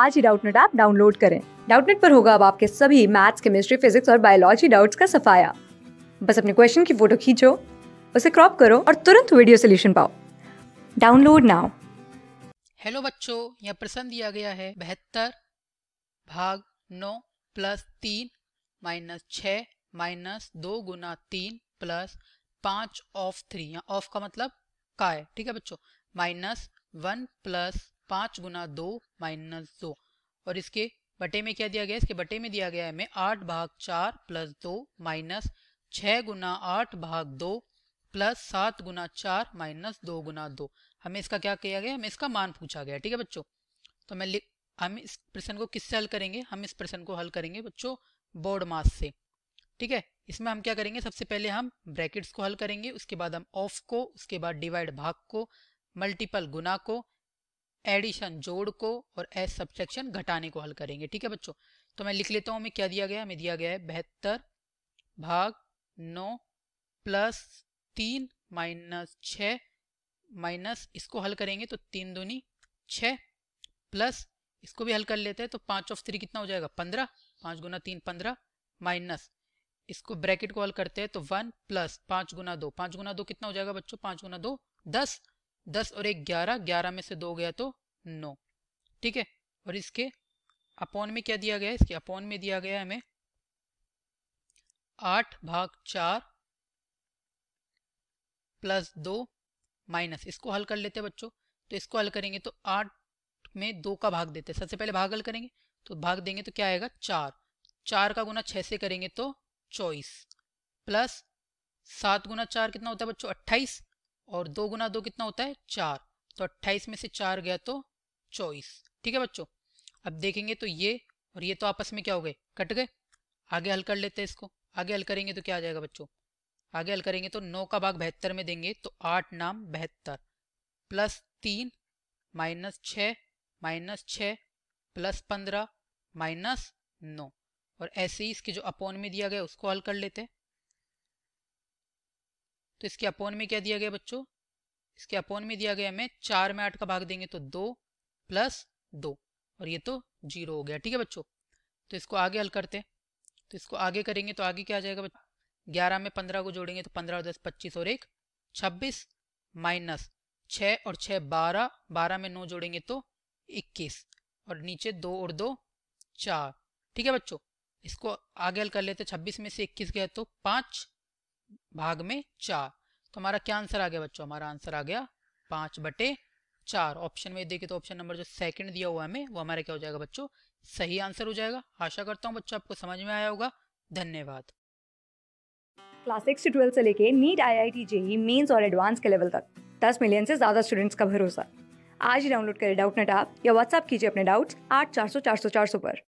आज ही Doubtnut app download करें डाउटनेट पर होगा अब आपके सभी मैथ्स केमिस्ट्री फिजिक्स और बायोलॉजी डाउट्स का सफाया बस अपने क्वेश्चन की फोटो खींचो उसे क्रॉप करो और तुरंत वीडियो सोल्यूशन पाओ डाउनलोड नाउ हेलो बच्चों यह प्रश्न दिया गया है बेहतर भाग नौ प्लस तीन माइनस छ माइनस दो गुना तीन प्लस पाँच ऑफ थ्री ऑफ का मतलब का है ठीक है बच्चों माइनस वन प्लस पांच गुना दो माइनस दो और इसके बटे में क्या दिया गया इसके बटे में दिया गया है हमें आठ भाग चार प्लस दो माइनस छह गुना आठ भाग दो प्लस सात गुना चार माइनस दो गुना दो हमें इसका क्या किया गया हमें इसका मान पूछा गया ठीक है बच्चों तो मैं लिख हम इस प्रश्न को किससे हल करेंगे हम इस प्रश्न को हल करेंगे बच्चों बोर्ड मास से ठीक है इसमें हम क्या करेंगे सबसे पहले हम ब्रैकेट्स को हल करेंगे उसके बाद हम ऑफ को उसके बाद डिवाइड भाग को मल्टीपल गुना को एडिशन जोड़ को और एस सब्सट्रैक्शन घटाने को हल करेंगे ठीक है बच्चों तो मैं लिख लेता हूँ हमें क्या दिया गया हमें दिया गया है बहत्तर भाग नौ प्लस तीन माइनस छ माइनस इसको हल करेंगे तो तीन दूनी छ प्लस इसको भी हल कर लेते हैं तो पाँच ऑफ थ्री कितना हो जाएगा पंद्रह पाँच गुना तीन पंद्रह माइनस इसको ब्रैकेट को हल करते हैं तो वन प्लस पाँच गुना दो पाँच गुना दो कितना हो जाएगा बच्चों पाँच गुना दो दस दस और एक ग्यारह ग्यारह में से दो गया तो नो ठीक है और इसके अपॉन में क्या दिया गया है इसके अपॉन में दिया गया है हमें आठ भाग चार प्लस दो माइनस इसको हल कर लेते हैं बच्चों तो इसको हल करेंगे तो आठ में दो का भाग देते हैं सबसे पहले भाग हल करेंगे तो भाग देंगे तो क्या आएगा चार चार का गुना छह से करेंगे तो चौबीस प्लस सात गुना चार कितना होता है बच्चों अट्ठाईस और दो गुना दो कितना होता है चार तो अट्ठाईस में से चार गया तो चॉइस ठीक है बच्चों अब देखेंगे तो ये और ये तो आपस में क्या हो गए कट गए आगे हल कर लेते हैं इसको आगे हल करेंगे तो क्या आ जाएगा बच्चों आगे हल करेंगे तो नौ का भाग बहत्तर में देंगे तो आठ नाम बहत्तर प्लस तीन माइनस छ माइनस छ प्लस पंद्रह माइनस नौ और ऐसे ही इसके जो अपोन में दिया गया उसको हल कर लेते हैं तो इसके अपोन में क्या दिया गया बच्चों इसके अपोन में दिया गया हमें चार में आठ का भाग देंगे तो दो प्लस दो और ये तो जीरो हो गया ठीक है बच्चों तो इसको आगे हल करते हैं तो इसको आगे करेंगे तो आगे क्या आ जाएगा बच्चों ग्यारह में पंद्रह को जोड़ेंगे तो पंद्रह और दस पच्चीस और एक छब्बीस माइनस छः और छः बारह बारह में नौ जोड़ेंगे तो इक्कीस और नीचे दो और दो चार ठीक है बच्चों इसको आगे हल कर लेते छब्बीस में से इक्कीस गया तो पाँच भाग में चार तो हमारा क्या आंसर आ गया बच्चों हमारा आंसर आ गया पाँच बटे चार ऑप्शन में देखें तो ऑप्शन नंबर जो सेकंड दिया हुआ है हमें वो हमारा क्या हो जाएगा बच्चों सही आंसर हो जाएगा आशा करता हूँ बच्चों आपको समझ में आया होगा धन्यवाद क्लास सिक्स टू ट्वेल्थ से लेके NEET I I T JEE mains और एडवांस के लेवल तक दस मिलियन से ज़्यादा स्टूडेंट्स का भरोसा आज ही डाउनलोड करें डाउट नेट आप या व्हाट्सअप कीजिए अपने डाउट्स आठ चार सौ चार सौ चार सौ पर